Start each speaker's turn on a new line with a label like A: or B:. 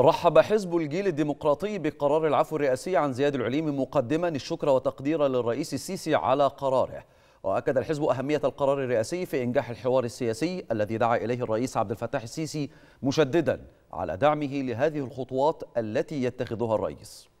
A: رحب حزب الجيل الديمقراطي بقرار العفو الرئاسي عن زياد العليمي مقدما الشكر وتقدير للرئيس السيسي على قراره وأكد الحزب أهمية القرار الرئاسي في إنجاح الحوار السياسي الذي دعا إليه الرئيس عبد الفتاح السيسي مشددا على دعمه لهذه الخطوات التي يتخذها الرئيس